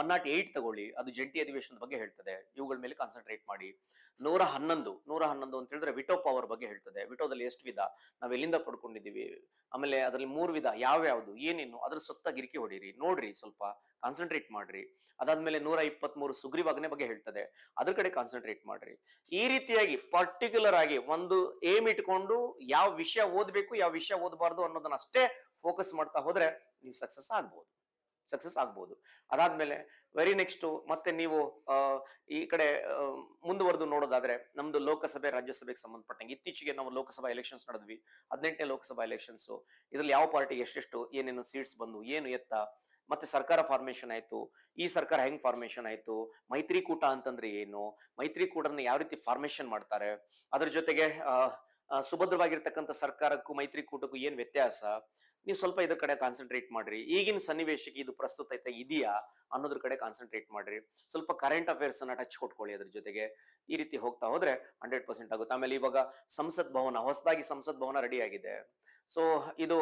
ಒನ್ ನಾಟ್ ಏಟ್ ತಗೊಳ್ಳಿ ಅದು ಜಂಟಿ ಅಧಿವೇಶನದ ಬಗ್ಗೆ ಹೇಳ್ತದೆ ಇವುಗಳ ಮೇಲೆ ಕಾನ್ಸಂಟ್ರೇಟ್ ಮಾಡಿ ನೂರ ಹನ್ನೊಂದು ನೂರ ಹನ್ನೊಂದು ಅಂತ ಹೇಳಿದ್ರೆ ವಿಟೋ ಪವರ್ ಬಗ್ಗೆ ಹೇಳ್ತದೆ ವಿಟೋದಲ್ಲಿ ಎಷ್ಟು ವಿಧ ನಾವು ಎಲ್ಲಿಂದ ಪಡ್ಕೊಂಡಿದ್ದೀವಿ ಆಮೇಲೆ ಅದರಲ್ಲಿ ಮೂರು ವಿಧ ಯಾವ್ಯಾವುದು ಏನೇನು ಅದ್ರ ಸುತ್ತ ಗಿರಿಕಿ ಹೊಡೀರಿ ನೋಡ್ರಿ ಸ್ವಲ್ಪ ಕಾನ್ಸಂಟ್ರೇಟ್ ಮಾಡ್ರಿ ಅದಾದ್ಮೇಲೆ ನೂರ ಇಪ್ಪತ್ತ್ ಮೂರು ಸುಗ್ರೀವಾಜ್ಞೆ ಬಗ್ಗೆ ಹೇಳ್ತದೆ ಅದ್ರ ಕಡೆ ಕಾನ್ಸಂಟ್ರೇಟ್ ಮಾಡ್ರಿ ಈ ರೀತಿಯಾಗಿ ಪರ್ಟಿಕ್ಯುಲರ್ ಆಗಿ ಒಂದು ಏಮ್ ಇಟ್ಕೊಂಡು ಯಾವ ವಿಷಯ ಓದ್ಬೇಕು ಯಾವ ವಿಷಯ ಓದಬಾರ್ದು ಅನ್ನೋದನ್ನ ಅಷ್ಟೇ ಫೋಕಸ್ ಮಾಡ್ತಾ ಹೋದ್ರೆ ನೀವು ಸಕ್ಸಸ್ ಆಗ್ಬಹುದು ಸಕ್ಸಸ್ ಆಗ್ಬೋದು ಅದಾದ್ಮೇಲೆ ವೆರಿ ನೆಕ್ಸ್ಟ್ ಮತ್ತೆ ನೀವು ಈ ಕಡೆ ಮುಂದುವರೆದು ನೋಡೋದಾದ್ರೆ ನಮ್ದು ಲೋಕಸಭೆ ರಾಜ್ಯಸಭೆಗೆ ಸಂಬಂಧಪಟ್ಟಂಗೆ ಇತ್ತೀಚೆಗೆ ನಾವು ಲೋಕಸಭಾ ಎಲೆಕ್ಷನ್ಸ್ ನಡೆದ್ವಿ ಹದಿನೆಂಟನೇ ಲೋಕಸಭಾ ಎಲೆಕ್ಷನ್ಸ್ ಇದ್ರಲ್ಲಿ ಯಾವ ಪಾರ್ಟಿಗೆ ಎಷ್ಟೆಷ್ಟು ಏನೇನು ಸೀಟ್ಸ್ ಬಂದು ಏನು ಎತ್ತ ಮತ್ತೆ ಸರ್ಕಾರ ಫಾರ್ಮೇಶನ್ ಆಯ್ತು ಈ ಸರ್ಕಾರ ಹೆಂಗ್ ಫಾರ್ಮೇಶನ್ ಆಯ್ತು ಮೈತ್ರಿಕೂಟ ಅಂತಂದ್ರೆ ಏನು ಮೈತ್ರಿಕೂಟನ ಯಾವ ರೀತಿ ಫಾರ್ಮೇಶನ್ ಮಾಡ್ತಾರೆ ಅದ್ರ ಜೊತೆಗೆ ಸುಭದ್ರವಾಗಿರ್ತಕ್ಕಂಥ ಸರ್ಕಾರಕ್ಕೂ ಮೈತ್ರಿಕೂಟಕ್ಕೂ ಏನ್ ವ್ಯತ್ಯಾಸ ನೀವು ಸ್ವಲ್ಪ ಇದ್ರ ಕಡೆ ಕಾನ್ಸಂಟ್ರೇಟ್ ಮಾಡ್ರಿ ಈಗಿನ ಸನ್ನಿವೇಶಕ್ಕೆ ಇದು ಪ್ರಸ್ತುತ ಇದೆಯಾ ಅನ್ನೋದ್ರ ಕಡೆ ಕಾನ್ಸಂಟ್ರೇಟ್ ಮಾಡ್ರಿ ಸ್ವಲ್ಪ ಕರೆಂಟ್ ಅಫೇರ್ಸ್ ಅನ್ನ ಟಚ್ ಕೊಟ್ಕೊಳ್ಳಿ ಅದ್ರ ಜೊತೆಗೆ ಈ ರೀತಿ ಹೋಗ್ತಾ ಹೋದ್ರೆ ಹಂಡ್ರೆಡ್ ಪರ್ಸೆಂಟ್ ಆಗುತ್ತೆ ಆಮೇಲೆ ಇವಾಗ ಸಂಸತ್ ಭವನ ಹೊಸದಾಗಿ ಸಂಸತ್ ಭವನ ರೆಡಿ ಆಗಿದೆ ಸೊ ಇದು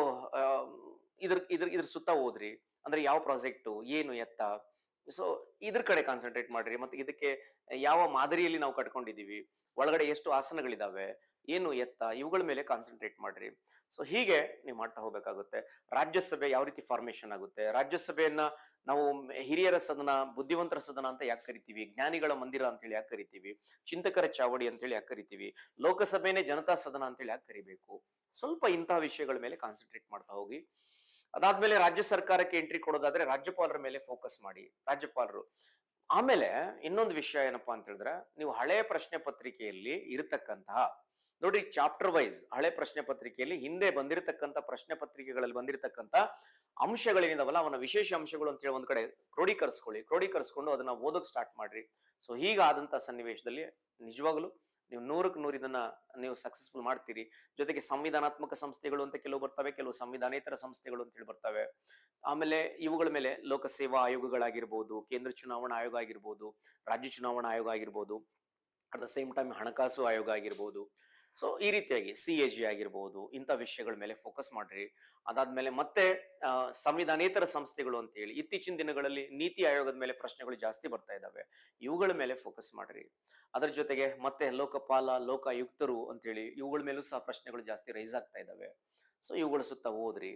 ಇದ್ರ ಇದ್ರ ಇದ್ರ ಸುತ್ತ ಹೋದ್ರಿ ಅಂದ್ರೆ ಯಾವ ಪ್ರಾಜೆಕ್ಟ್ ಏನು ಎತ್ತ ಸೊ ಇದ್ರ ಕಡೆ ಕಾನ್ಸಂಟ್ರೇಟ್ ಮಾಡ್ರಿ ಮತ್ತೆ ಇದಕ್ಕೆ ಯಾವ ಮಾದರಿಯಲ್ಲಿ ನಾವು ಕಟ್ಕೊಂಡಿದೀವಿ ಒಳಗಡೆ ಎಷ್ಟು ಆಸನಗಳಿದಾವೆ ಏನು ಎತ್ತ ಇವುಗಳ ಮೇಲೆ ಕಾನ್ಸಂಟ್ರೇಟ್ ಮಾಡ್ರಿ ಸೊ ಹೀಗೆ ನೀವು ಮಾಡ್ತಾ ಹೋಗ್ಬೇಕಾಗುತ್ತೆ ರಾಜ್ಯಸಭೆ ಯಾವ ರೀತಿ ಫಾರ್ಮೇಶನ್ ಆಗುತ್ತೆ ರಾಜ್ಯಸಭೆಯನ್ನ ನಾವು ಹಿರಿಯರ ಸದನ ಬುದ್ಧಿವಂತರ ಸದನ ಅಂತ ಯಾಕೆ ಕರಿತೀವಿ ಜ್ಞಾನಿಗಳ ಮಂದಿರ ಅಂತ ಹೇಳಿ ಯಾಕೆ ಕರಿತೀವಿ ಚಿಂತಕರ ಚಾವಡಿ ಅಂತ ಹೇಳಿ ಯಾಕೆ ಕರಿತೀವಿ ಲೋಕಸಭೆನೇ ಜನತಾ ಸದನ ಅಂತ ಹೇಳಿ ಯಾಕೆ ಕರಿಬೇಕು ಸ್ವಲ್ಪ ಇಂತಹ ವಿಷಯಗಳ ಮೇಲೆ ಕಾನ್ಸಂಟ್ರೇಟ್ ಮಾಡ್ತಾ ಹೋಗಿ ಅದಾದ್ಮೇಲೆ ರಾಜ್ಯ ಸರ್ಕಾರಕ್ಕೆ ಎಂಟ್ರಿ ಕೊಡೋದಾದ್ರೆ ರಾಜ್ಯಪಾಲರ ಮೇಲೆ ಫೋಕಸ್ ಮಾಡಿ ರಾಜ್ಯಪಾಲರು ಆಮೇಲೆ ಇನ್ನೊಂದು ವಿಷಯ ಏನಪ್ಪಾ ಅಂತ ಹೇಳಿದ್ರೆ ನೀವು ಹಳೆಯ ಪ್ರಶ್ನೆ ಪತ್ರಿಕೆಯಲ್ಲಿ ಇರತಕ್ಕಂತಹ ನೋಡಿ ಚಾಪ್ಟರ್ ವೈಸ್ ಹಳೆ ಪ್ರಶ್ನೆ ಪತ್ರಿಕೆಯಲ್ಲಿ ಹಿಂದೆ ಬಂದಿರತಕ್ಕಂಥ ಪ್ರಶ್ನೆ ಪತ್ರಿಕೆಗಳಲ್ಲಿ ಬಂದಿರತಕ್ಕಂಥ ಅಂಶಗಳೇನಿದಾವಲ್ಲ ಅವನ ವಿಶೇಷ ಅಂಶಗಳು ಅಂತ ಹೇಳಿ ಒಂದ್ ಕಡೆ ಕ್ರೋಢೀಕರಿಸ್ಕೊಳ್ಳಿ ಕ್ರೋಢೀಕರಿಸ್ಕೊಂಡು ಅದನ್ನ ಓದೋಕ್ ಸ್ಟಾರ್ಟ್ ಮಾಡ್ರಿ ಸೊ ಹೀಗಾದಂತ ಸನ್ನಿವೇಶದಲ್ಲಿ ನಿಜವಾಗ್ಲೂ ನೀವು ನೂರಕ್ಕೆ ನೂರು ಇದನ್ನ ನೀವು ಸಕ್ಸಸ್ಫುಲ್ ಮಾಡ್ತೀರಿ ಜೊತೆಗೆ ಸಂವಿಧಾನಾತ್ಮಕ ಸಂಸ್ಥೆಗಳು ಅಂತ ಕೆಲವು ಬರ್ತವೆ ಕೆಲವು ಸಂವಿಧಾನೇತರ ಸಂಸ್ಥೆಗಳು ಅಂತ ಹೇಳಿ ಬರ್ತವೆ ಆಮೇಲೆ ಇವುಗಳ ಮೇಲೆ ಲೋಕಸೇವಾ ಆಯೋಗಗಳಾಗಿರ್ಬೋದು ಕೇಂದ್ರ ಚುನಾವಣಾ ಆಯೋಗ ಆಗಿರ್ಬೋದು ರಾಜ್ಯ ಚುನಾವಣಾ ಆಯೋಗ ಆಗಿರ್ಬೋದು ಅಟ್ ದ ಸೇಮ್ ಟೈಮ್ ಹಣಕಾಸು ಆಯೋಗ ಆಗಿರ್ಬೋದು ಸೊ ಈ ರೀತಿಯಾಗಿ ಸಿ ಎ ಜಿ ಆಗಿರ್ಬೋದು ಇಂಥ ವಿಷಯಗಳ ಮೇಲೆ ಫೋಕಸ್ ಮಾಡ್ರಿ ಅದಾದ್ಮೇಲೆ ಮತ್ತೆ ಸಂವಿಧಾನೇತರ ಸಂಸ್ಥೆಗಳು ಅಂತ ಹೇಳಿ ಇತ್ತೀಚಿನ ದಿನಗಳಲ್ಲಿ ನೀತಿ ಆಯೋಗದ ಮೇಲೆ ಪ್ರಶ್ನೆಗಳು ಜಾಸ್ತಿ ಬರ್ತಾ ಇದ್ದಾವೆ ಇವುಗಳ ಮೇಲೆ ಫೋಕಸ್ ಮಾಡ್ರಿ ಅದರ ಜೊತೆಗೆ ಮತ್ತೆ ಲೋಕಪಾಲ ಲೋಕಾಯುಕ್ತರು ಅಂತೇಳಿ ಇವುಗಳ ಮೇಲೂ ಸಹ ಪ್ರಶ್ನೆಗಳು ಜಾಸ್ತಿ ರೈಸ್ ಆಗ್ತಾ ಇದ್ದಾವೆ ಸೊ ಇವುಗಳ ಸುತ್ತ ಹೋದ್ರಿ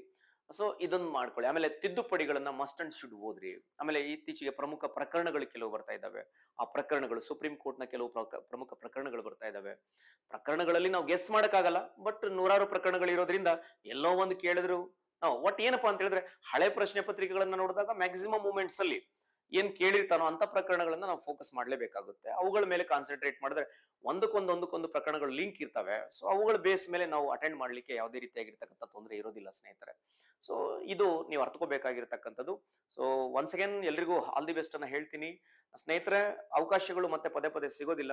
ಸೊ ಇದನ್ನ ಮಾಡ್ಕೊಳ್ಳಿ ಆಮೇಲೆ ತಿದ್ದುಪಡಿಗಳನ್ನ ಮಸ್ಟ್ ಅಂಡ್ ಶುಡ್ ಓದ್ರಿ ಆಮೇಲೆ ಇತ್ತೀಚೆಗೆ ಪ್ರಮುಖ ಪ್ರಕರಣಗಳು ಕೆಲವು ಬರ್ತಾ ಇದ್ದಾವೆ ಆ ಪ್ರಕರಣಗಳು ಸುಪ್ರೀಂ ಕೋರ್ಟ್ನ ಕೆಲವು ಪ್ರಮುಖ ಪ್ರಕರಣಗಳು ಬರ್ತಾ ಇದ್ದಾವೆ ಪ್ರಕರಣಗಳಲ್ಲಿ ನಾವು ಗೆಸ್ ಮಾಡೋಕ್ಕಾಗಲ್ಲ ಬಟ್ ನೂರಾರು ಪ್ರಕರಣಗಳು ಇರೋದ್ರಿಂದ ಎಲ್ಲೋ ಒಂದು ಕೇಳಿದ್ರು ನಾವು ಒಟ್ ಏನಪ್ಪಾ ಅಂತ ಹೇಳಿದ್ರೆ ಹಳೆ ಪ್ರಶ್ನೆ ಪತ್ರಿಕೆಗಳನ್ನ ನೋಡಿದಾಗ ಮ್ಯಾಕ್ಸಿಮಮ್ ಮೂಮೆಂಟ್ಸ್ ಅಲ್ಲಿ ಏನ್ ಕೇಳಿರ್ತಾನೋ ಅಂತ ಪ್ರಕರಣಗಳನ್ನ ನಾವು ಫೋಕಸ್ ಮಾಡಲೇಬೇಕಾಗುತ್ತೆ ಅವುಗಳ ಮೇಲೆ ಕಾನ್ಸಂಟ್ರೇಟ್ ಮಾಡಿದ್ರೆ ಒಂದಕ್ಕೊಂದು ಒಂದಕ್ಕೊಂದು ಪ್ರಕರಣಗಳು ಲಿಂಕ್ ಇರ್ತವೆ ಸೊ ಅವುಗಳ ಬೇಸ್ ಮೇಲೆ ನಾವು ಅಟೆಂಡ್ ಮಾಡಲಿಕ್ಕೆ ಯಾವುದೇ ರೀತಿಯಾಗಿರ್ತಕ್ಕಂಥ ತೊಂದರೆ ಇರೋದಿಲ್ಲ ಸ್ನೇಹಿತರೆ ಸೊ ಇದು ನೀವು ಅರ್ಥಕೋಬೇಕಾಗಿರ್ತಕ್ಕಂಥದ್ದು ಸೊ ಒನ್ಸ್ ಅಗೇನ್ ಎಲ್ರಿಗೂ ಆಲ್ ದಿ ಬೆಸ್ಟ್ ಅನ್ನ ಹೇಳ್ತೀನಿ ಸ್ನೇಹಿತರೆ ಅವಕಾಶಗಳು ಮತ್ತೆ ಪದೇ ಪದೇ ಸಿಗೋದಿಲ್ಲ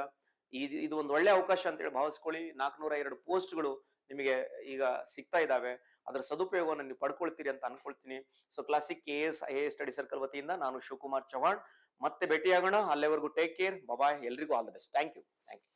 ಇದು ಇದು ಒಂದು ಒಳ್ಳೆ ಅವಕಾಶ ಅಂತೇಳಿ ಭಾವಿಸ್ಕೊಳ್ಳಿ ನಾಲ್ಕುನೂರ ಎರಡು ಪೋಸ್ಟ್ಗಳು ನಿಮಗೆ ಈಗ ಸಿಗ್ತಾ ಇದ್ದಾವೆ ಅದರ ಸದುಪಯೋಗವನ್ನು ನೀವು ಪಡ್ಕೊಳ್ತೀರಿ ಅಂತ ಅನ್ಕೊಳ್ತೀನಿ so classic A S I A study circle ವತಿಯಿಂದ ನಾನು ಶಿವಕುಮಾರ್ ಚೌಹಾಣ್ ಮತ್ತೆ ಭೇಟಿಯಾಗೋಣ ಅಲ್ಲಿವರೆಗೂ ಟೇಕ್ ಕೇರ್ ಬಾಯ್ ಎಲ್ರಿಗೂ all the best thank you thank you